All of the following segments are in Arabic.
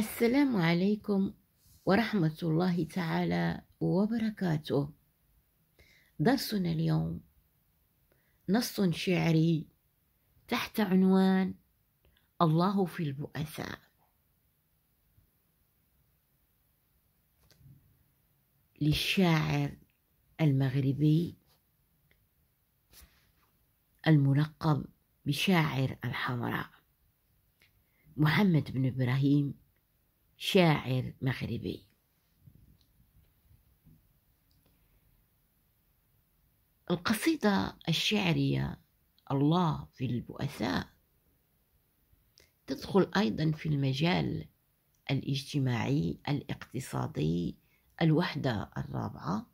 السلام عليكم ورحمة الله تعالى وبركاته درسنا اليوم نص شعري تحت عنوان الله في البؤساء للشاعر المغربي الملقب بشاعر الحمراء محمد بن إبراهيم شاعر مغربي القصيدة الشعرية الله في البؤساء تدخل أيضا في المجال الاجتماعي الاقتصادي الوحدة الرابعة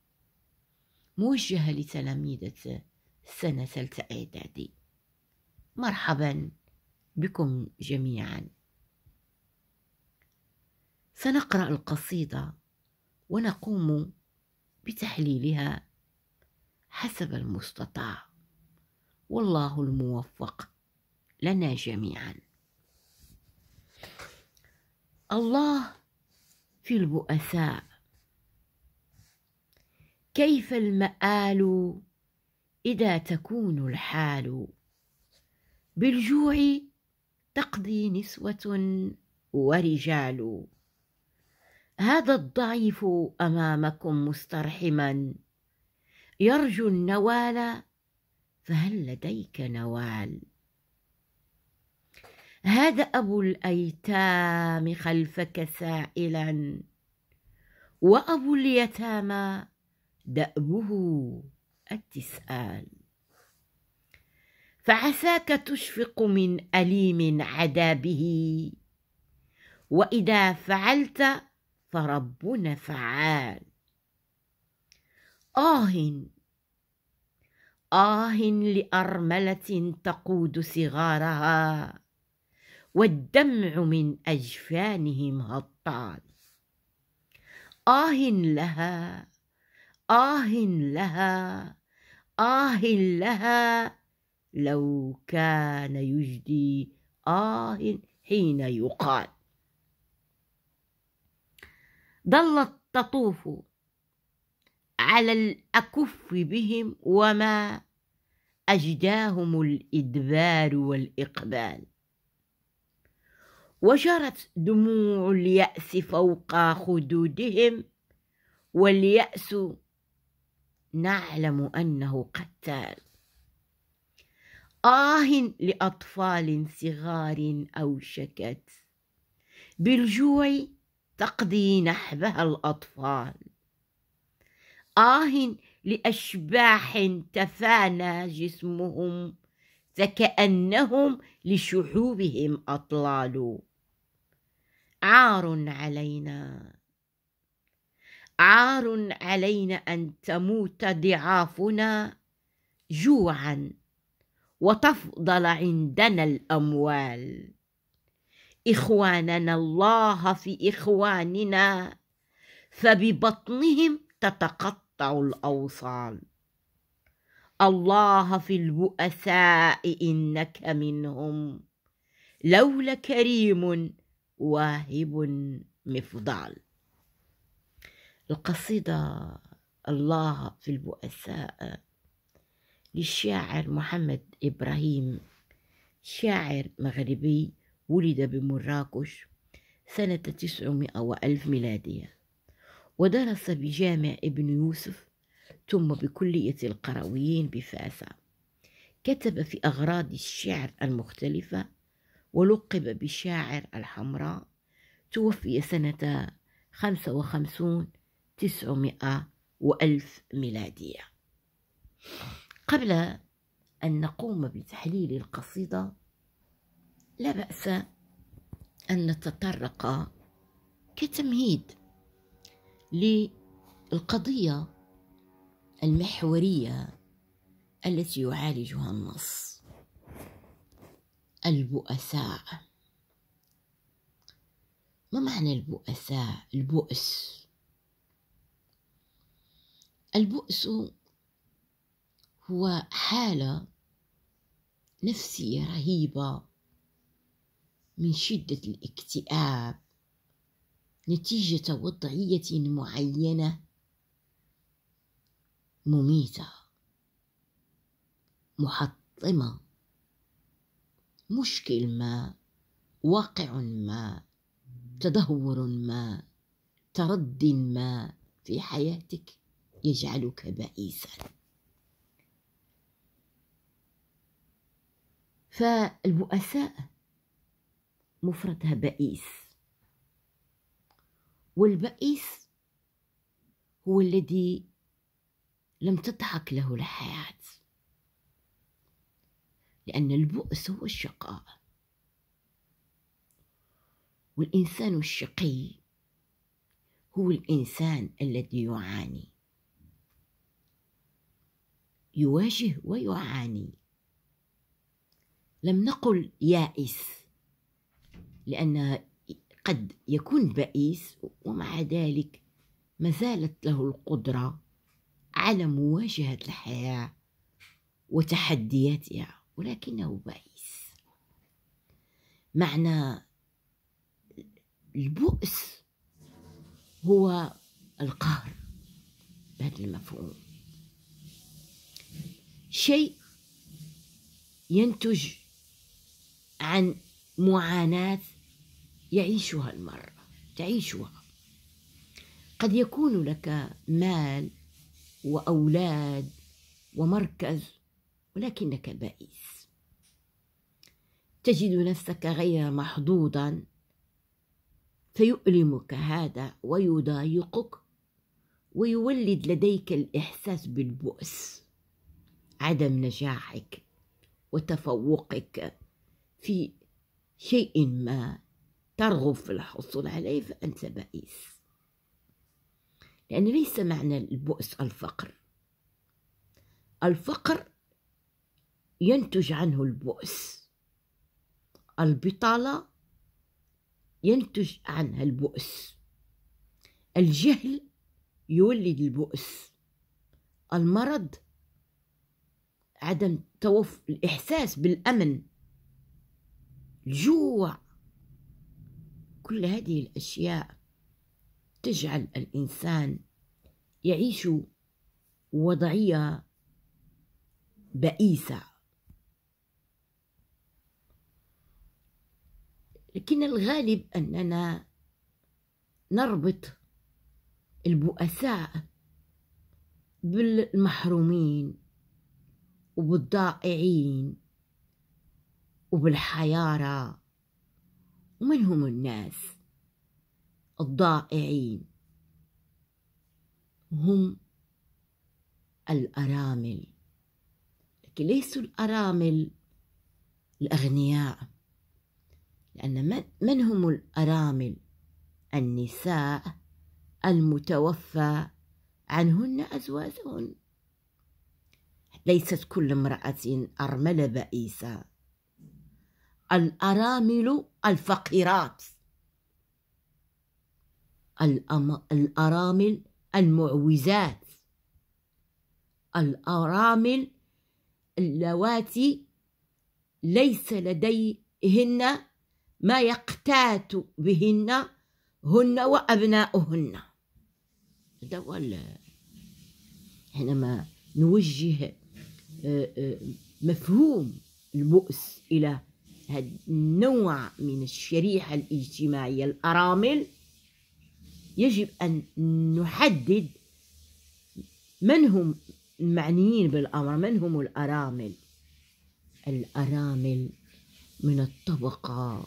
موجهة لتلاميذة سنة ثالثة إعدادي مرحبا بكم جميعاً سنقرأ القصيدة ونقوم بتحليلها حسب المستطاع والله الموفق لنا جميعا الله في البؤساء كيف المآل إذا تكون الحال بالجوع تقضي نسوة ورجال هذا الضعيف امامكم مسترحما يرجو النوال فهل لديك نوال هذا ابو الايتام خلفك سائلا وابو اليتامى دابه التسال فعساك تشفق من اليم عذابه واذا فعلت فربنا فعال آه آه لأرملة تقود صغارها والدمع من أجفانهم هطال آه لها آه لها آه لها لو كان يجدي آه حين يقال ظلت تطوف على الأكف بهم وما أجداهم الإدبار والإقبال وجرت دموع اليأس فوق خدودهم واليأس نعلم أنه قتال آه لأطفال صغار أوشكت بالجوع تقضي نحبها الأطفال آه لأشباح تفانى جسمهم فكأنهم لشحوبهم أطلال عار علينا عار علينا أن تموت ضعافنا جوعا وتفضل عندنا الأموال إخواننا الله في إخواننا فببطنهم تتقطع الأوصال الله في البؤساء إنك منهم لولا كريم واهب مفضال القصيدة الله في البؤساء للشاعر محمد إبراهيم شاعر مغربي ولد بمراكش سنة تسعمائة وألف ميلادية ودرس بجامع ابن يوسف ثم بكلية القرويين بفاس كتب في أغراض الشعر المختلفة ولقب بشاعر الحمراء توفي سنة خمسة وخمسون تسعمائة وألف ميلادية قبل أن نقوم بتحليل القصيدة لا بأس أن نتطرق كتمهيد للقضية المحورية التي يعالجها النص البؤساء ما معنى البؤساء البؤس البؤس هو حالة نفسية رهيبة من شدة الاكتئاب نتيجة وضعية معينة مميتة محطمة مشكل ما واقع ما تدهور ما ترد ما في حياتك يجعلك بائسا فالبؤساء مفردها بئيس والبئيس هو الذي لم تضحك له الحياة لأن البؤس هو الشقاء والإنسان الشقي هو الإنسان الذي يعاني يواجه ويعاني لم نقل يائس لأن قد يكون بئيس ومع ذلك ما زالت له القدرة على مواجهة الحياة وتحدياتها ولكنه بئيس معنى البؤس هو القهر بهذا المفهوم شيء ينتج عن معاناه يعيشها المرأة تعيشها قد يكون لك مال وأولاد ومركز ولكنك بائس تجد نفسك غير محظوظا فيؤلمك هذا ويضايقك ويولد لديك الإحساس بالبؤس عدم نجاحك وتفوقك في شيء ما ترغب في الحصول عليه فأنت بائس لأن ليس معنى البؤس الفقر الفقر ينتج عنه البؤس البطالة ينتج عنها البؤس الجهل يولد البؤس المرض عدم توف الإحساس بالأمن الجوع كل هذه الأشياء تجعل الإنسان يعيش وضعية بئيسة لكن الغالب أننا نربط البؤساء بالمحرومين وبالضائعين وبالحيارة ومن هم الناس الضائعين هم الأرامل لكن ليسوا الأرامل الأغنياء لأن من, من هم الأرامل النساء المتوفى عنهن أزواجهن ليست كل امرأة أرملة بئيسة الأرامل الفقيرات الأم... الأرامل المعوزات الأرامل اللواتي ليس لديهن ما يقتات بهن هن وأبناؤهن هذا هو هنا ما نوجه آه، آه، مفهوم البؤس إلى هاد النوع من الشريحة الاجتماعية الأرامل يجب أن نحدد من هم المعنيين بالأمر من هم الأرامل الأرامل من الطبقة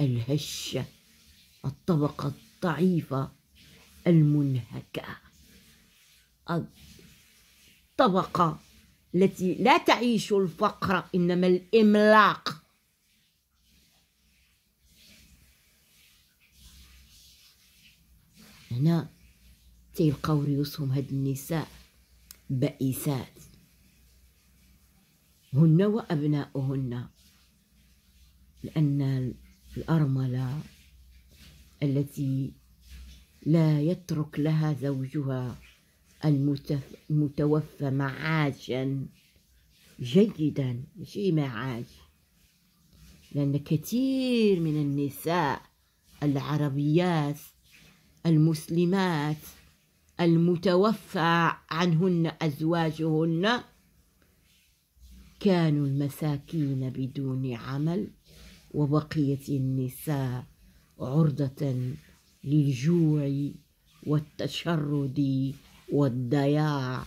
الهشة الطبقة الضعيفة المنهكة الطبقة التي لا تعيش الفقر إنما الإملاق هنا تيلقاو ريوسهم هاد النساء بائسات هن وأبناؤهن لأن الأرملة التي لا يترك لها زوجها المتوفى معاشا جيدا ماشي معاش لأن كثير من النساء العربيات المسلمات المتوفى عنهن أزواجهن كانوا المساكين بدون عمل وبقية النساء عرضة للجوع والتشرد والضياع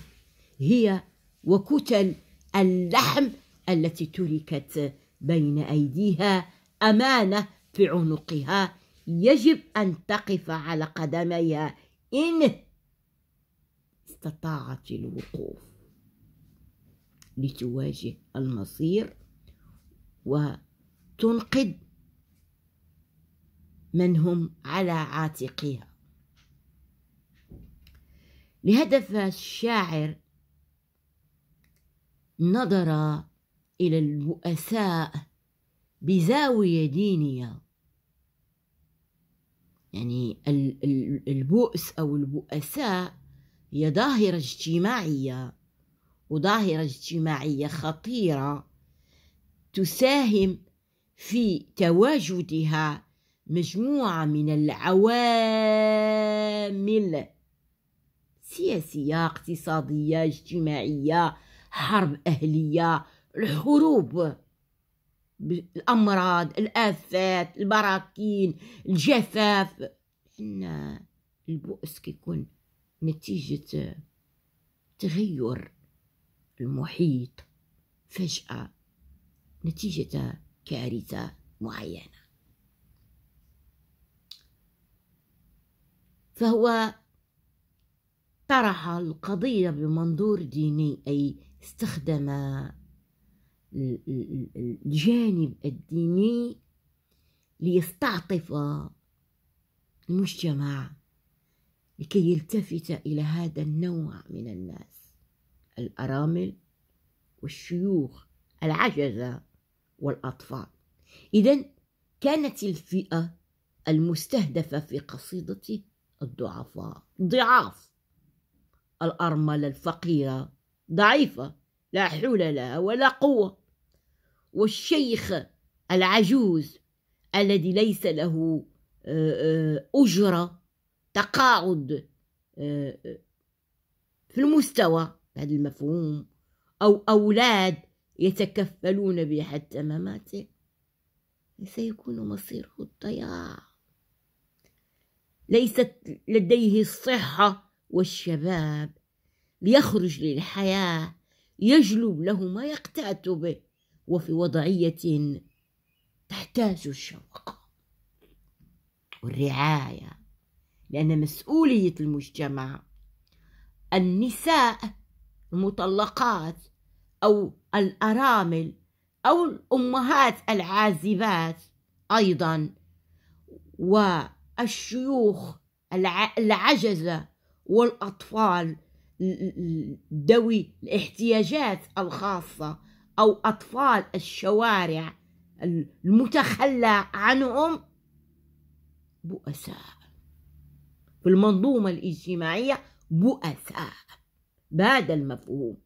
هي وكتل اللحم التي تركت بين أيديها أمانة في عنقها يجب أن تقف على قدميها إن استطاعت الوقوف لتواجه المصير وتنقذ من هم على عاتقها لهدف الشاعر نظر إلى البؤساء بزاوية دينية يعني البؤس أو البؤساء هي ظاهرة اجتماعية وظاهرة اجتماعية خطيرة تساهم في تواجدها مجموعة من العوامل سياسية اقتصادية اجتماعية حرب أهلية الحروب الأمراض الآفات البراكين الجفاف ان البؤس كيكون نتيجة تغير المحيط فجأة نتيجة كارثة معينة فهو طرح القضية بمنظور ديني أي استخدم الجانب الديني ليستعطف المجتمع لكي يلتفت إلى هذا النوع من الناس الأرامل والشيوخ العجزة والأطفال إذا كانت الفئة المستهدفة في قصيدته الضعفاء ضعاف الأرملة الفقيرة ضعيفة لا حول لها ولا قوة والشيخ العجوز الذي ليس له آه، آه، أجرة تقاعد آه، في المستوى هذا المفهوم أو أولاد يتكفلون به حتى مماته سيكون مصيره الضياع ليست لديه الصحة والشباب ليخرج للحياة يجلب له ما يقتات به وفي وضعيه تحتاج الشفقه والرعايه لان مسؤوليه المجتمع النساء المطلقات او الارامل او الامهات العازبات ايضا والشيوخ العجزه والاطفال ذوي الاحتياجات الخاصه أو أطفال الشوارع المتخلى عنهم بؤساء في المنظومة الاجتماعية بؤساء بهذا المفهوم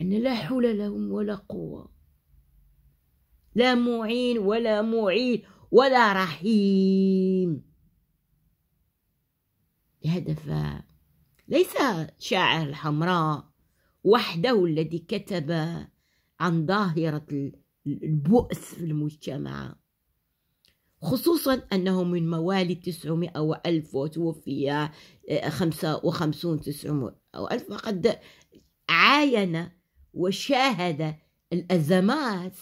أن لا حول لهم ولا قوة لا معين ولا معين ولا رحيم هذا ليس شاعر الحمراء وحده الذي كتب عن ظاهرة البؤس في المجتمع خصوصا أنه من مواليد 900 وألف وتوفي 55 آه، 900 وألف فقد عاين وشاهد الأزمات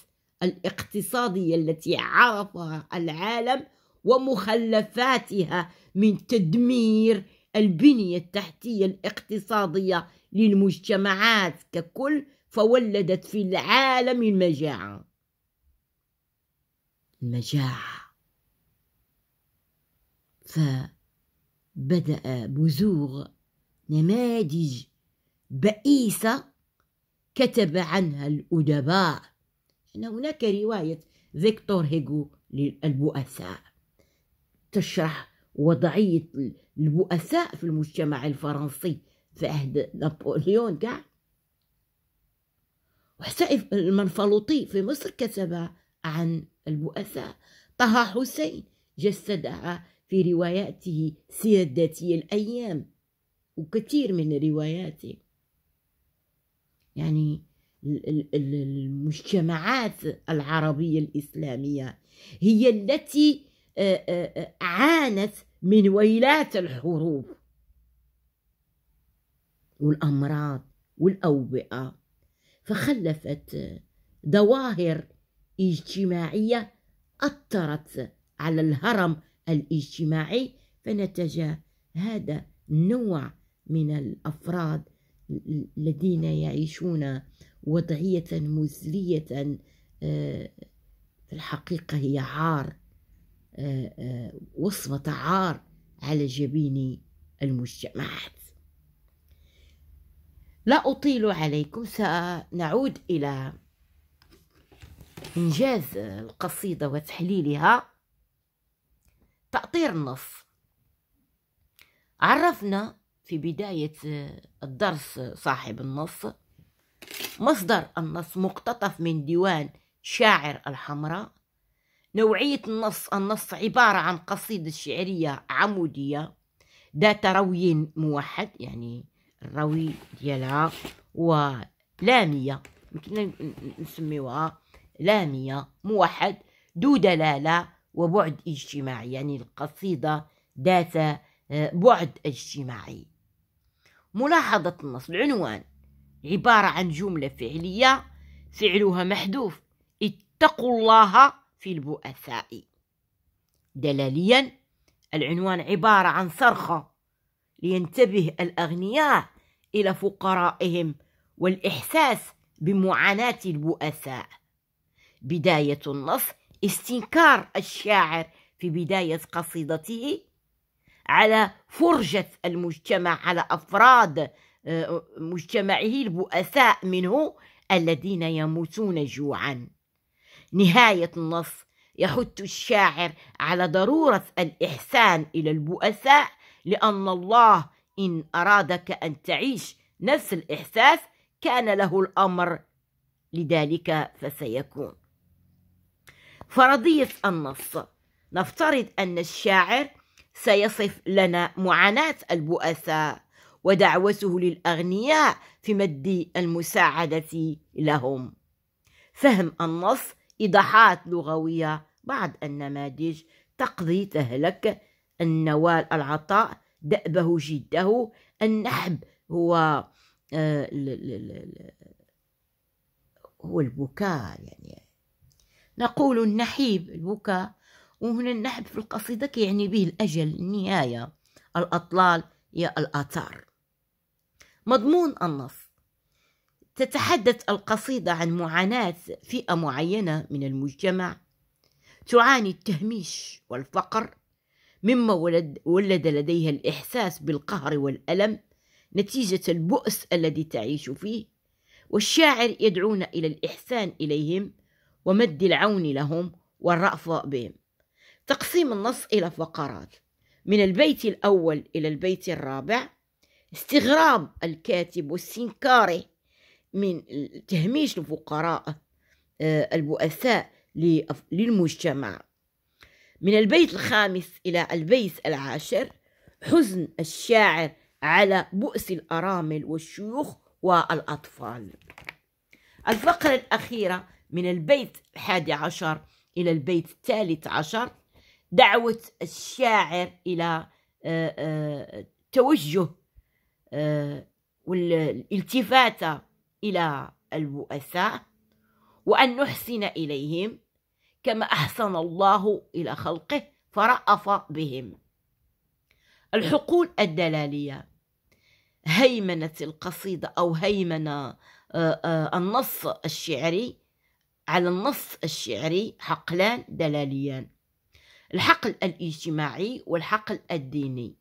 الاقتصادية التي عرفها العالم ومخلفاتها من تدمير البنية التحتية الاقتصادية للمجتمعات ككل فولدت في العالم المجاعة المجاعة فبدأ بزوغ نماذج بئيسة كتب عنها الأدباء أن هناك رواية فيكتور هيغو للبؤساء تشرح وضعية البؤساء في المجتمع الفرنسي في عهد نابليون كاع وحتى المنفلوطي في مصر كتب عن البؤساء طه حسين جسدها في رواياته سيادتي الأيام وكثير من رواياته يعني المجتمعات العربية الإسلامية هي التي آه، آه، آه، عانت من ويلات الحروب والأمراض والأوبئة فخلفت ظواهر اجتماعية أثرت على الهرم الاجتماعي فنتج هذا النوع من الأفراد الذين يعيشون وضعية مزرية في الحقيقة هي عار وصمة عار على جبين المجتمعات لا أطيل عليكم سنعود إلى إنجاز القصيدة وتحليلها تأطير النص عرفنا في بداية الدرس صاحب النص مصدر النص مقتطف من ديوان شاعر الحمراء نوعية النص النص عبارة عن قصيدة شعرية عمودية ذات روي موحد يعني الروي ديالها ولامية يمكن نسميوها لامية موحد ذو دلالة وبعد اجتماعي يعني القصيدة ذات آه، بعد اجتماعي ملاحظة النص العنوان عبارة عن جملة فعلية فعلها محذوف اتقوا الله في البؤساء دلاليا العنوان عبارة عن صرخة لينتبه الأغنياء إلى فقرائهم والإحساس بمعاناة البؤساء بداية النص استنكار الشاعر في بداية قصيدته على فرجة المجتمع على أفراد آه، مجتمعه البؤساء منه الذين يموتون جوعا نهاية النص يحث الشاعر على ضرورة الإحسان إلى البؤساء لأن الله إن أرادك أن تعيش نفس الإحساس كان له الأمر لذلك فسيكون فرضية النص نفترض أن الشاعر سيصف لنا معاناة البؤساء ودعوته للأغنياء في مد المساعدة لهم فهم النص إيضاحات لغوية بعض النماذج تقضي تهلك النوال العطاء دأبه جده النحب هو آه، هو البكاء يعني نقول النحيب البكاء وهنا النحب في القصيدة كيعني به الأجل النهاية الأطلال يا الآثار مضمون النص تتحدث القصيدة عن معاناة فئة معينة من المجتمع تعاني التهميش والفقر مما ولد, ولد لديها الإحساس بالقهر والألم نتيجة البؤس الذي تعيش فيه والشاعر يدعونا إلى الإحسان إليهم ومد العون لهم والرأفة بهم تقسيم النص إلى فقرات من البيت الأول إلى البيت الرابع استغراب الكاتب واستنكاره من تهميش الفقراء آه، البؤساء للمجتمع من البيت الخامس إلى البيت العاشر حزن الشاعر على بؤس الأرامل والشيوخ والأطفال الفقرة الأخيرة من البيت الحادي عشر إلى البيت الثالث عشر دعوة الشاعر إلى التوجه آه، آه، آه، والالتفاتة إلى البؤساء وأن نحسن إليهم كما أحسن الله إلى خلقه فرأف بهم الحقول الدلالية هيمنة القصيدة أو هيمنة آه، آه، النص الشعري على النص الشعري حقلان دلاليان الحقل الاجتماعي والحقل الديني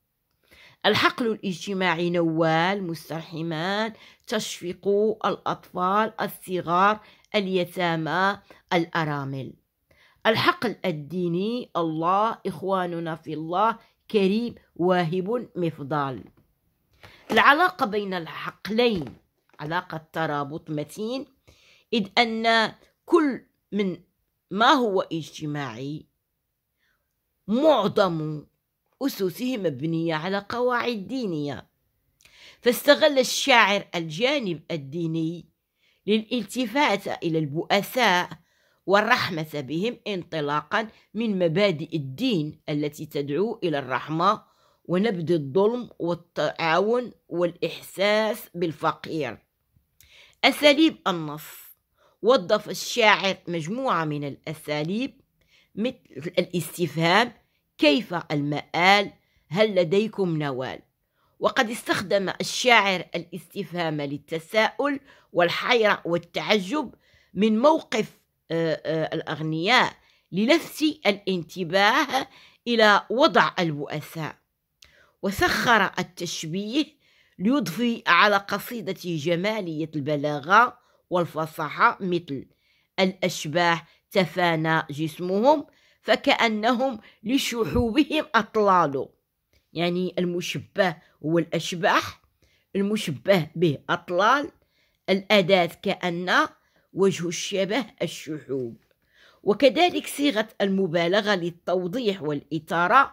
الحقل الاجتماعي نوال مسترحمان تشفق الأطفال الصغار اليتامى الأرامل الحقل الديني الله إخواننا في الله كريم واهب مفضال العلاقة بين الحقلين علاقة ترابط متين إذ أن كل من ما هو اجتماعي معظم أسسه مبنية على قواعد دينية فاستغل الشاعر الجانب الديني للالتفات إلى البؤساء والرحمة بهم انطلاقا من مبادئ الدين التي تدعو إلى الرحمة ونبذ الظلم والتعاون والإحساس بالفقير أساليب النص وظف الشاعر مجموعة من الأساليب مثل الاستفهام كيف المآل هل لديكم نوال وقد استخدم الشاعر الاستفهام للتساؤل والحيرة والتعجب من موقف آه، آه، الأغنياء للفت الانتباه إلى وضع البؤساء وسخر التشبيه ليضفي على قصيدة جمالية البلاغة والفصاحة مثل الأشباح تفانى جسمهم فكأنهم لشحوبهم أطلال يعني المشبه هو الأشباح المشبه به أطلال الأداة كأن وجه الشبه الشعوب وكذلك صيغة المبالغة للتوضيح والإثارة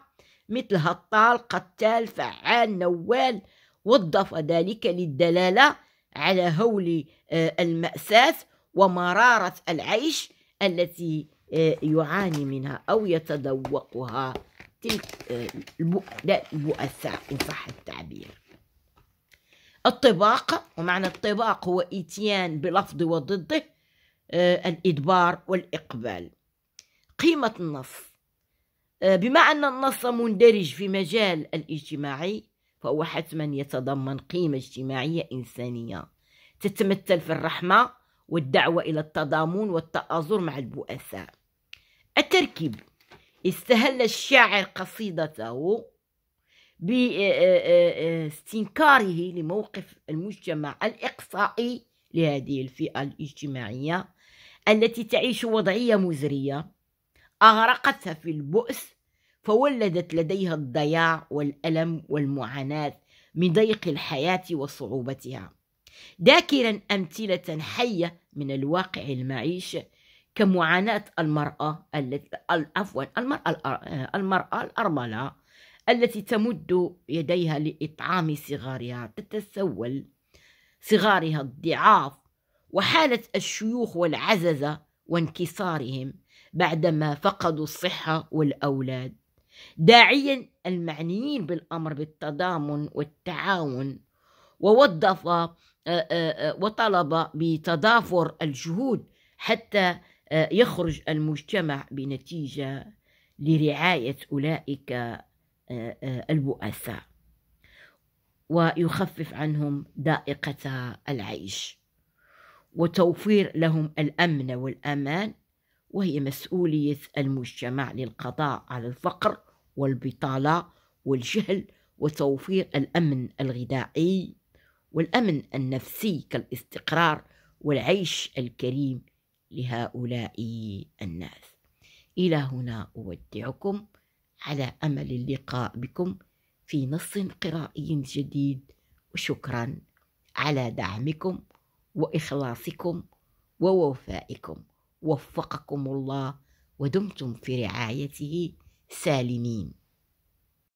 مثل هطال قتال فعال نوال وظف ذلك للدلالة على هول آه، المأساة ومرارة العيش التي آه، يعاني منها أو يتذوقها تلك آه، البؤساء إن صح التعبير الطباق ومعنى الطباق هو إتيان بلفظ وضده آه، الإدبار والإقبال قيمة النص آه، بما أن النص مندرج في مجال الاجتماعي فهو حتما يتضمن قيمة اجتماعية إنسانية تتمثل في الرحمة والدعوة إلى التضامن والتآزر مع البؤساء التركيب استهل الشاعر قصيدته باستنكاره آه، آه، آه، لموقف المجتمع الإقصائي لهذه الفئة الاجتماعية التي تعيش وضعية مزرية أغرقتها في البؤس فولدت لديها الضياع والألم والمعاناة من ضيق الحياة وصعوبتها ذاكرا أمثلة حية من الواقع المعيش كمعاناة المرأة التي عفوا المرأة المرأة الأرملة التي تمد يديها لإطعام صغارها تتسول صغارها الضعاف وحالة الشيوخ والعززة وانكسارهم بعدما فقدوا الصحة والأولاد داعيا المعنيين بالأمر بالتضامن والتعاون ووظف آه، آه، آه، وطلب بتضافر الجهود حتى يخرج المجتمع بنتيجة لرعاية أولئك آه، آه، البؤساء ويخفف عنهم دائقة العيش وتوفير لهم الأمن والأمان وهي مسؤولية المجتمع للقضاء على الفقر والبطالة والجهل وتوفير الأمن الغذائي والأمن النفسي كالاستقرار والعيش الكريم لهؤلاء الناس إلى هنا أودعكم على امل اللقاء بكم في نص قرائي جديد وشكرا على دعمكم واخلاصكم ووفائكم وفقكم الله ودمتم في رعايته سالمين